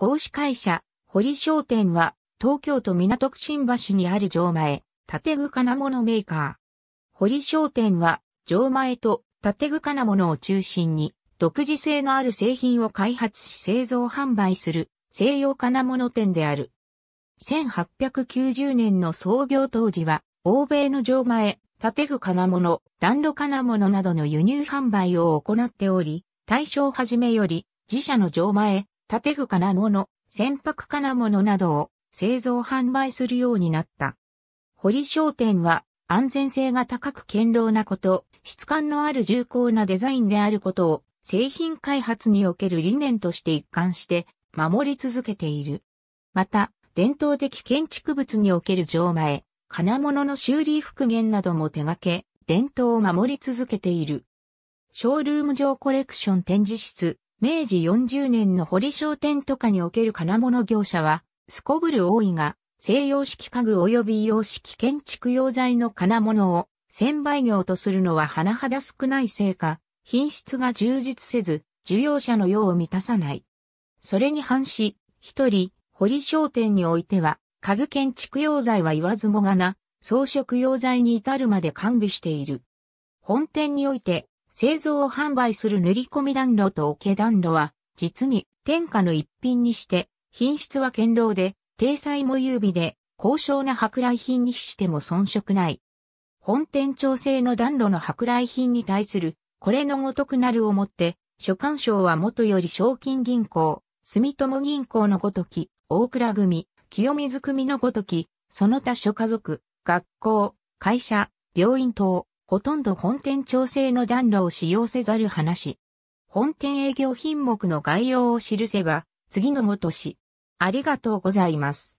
合資会社、堀商店は、東京都港区新橋にある城前、建具金物メーカー。堀商店は、城前と建具金物を中心に、独自性のある製品を開発し製造販売する西洋金物店である。1890年の創業当時は、欧米の城前、建具金物、暖炉金物などの輸入販売を行っており、大正じめより自社の城前、建具金物、船舶金物などを製造販売するようになった。堀商店は安全性が高く堅牢なこと、質感のある重厚なデザインであることを製品開発における理念として一貫して守り続けている。また、伝統的建築物における錠前、金物の修理復元なども手掛け、伝統を守り続けている。ショールーム上コレクション展示室、明治40年の堀商店とかにおける金物業者は、すこぶる多いが、西洋式家具及び洋式建築用材の金物を、専売業とするのは甚だ少ないせいか、品質が充実せず、需要者の用を満たさない。それに反し、一人、堀商店においては、家具建築用材は言わずもがな、装飾用材に至るまで完備している。本店において、製造を販売する塗り込み暖炉と桶暖炉は、実に天下の一品にして、品質は堅牢で、体裁も優美で、高尚な舶来品にしても遜色ない。本店調整の暖炉の舶来品に対する、これのごとくなるをもって、所管省は元より賞金銀行、住友銀行のごとき、大倉組、清水組のごとき、その他諸家族、学校、会社、病院等、ほとんど本店調整の暖炉を使用せざる話。本店営業品目の概要を記せば、次のもとし。ありがとうございます。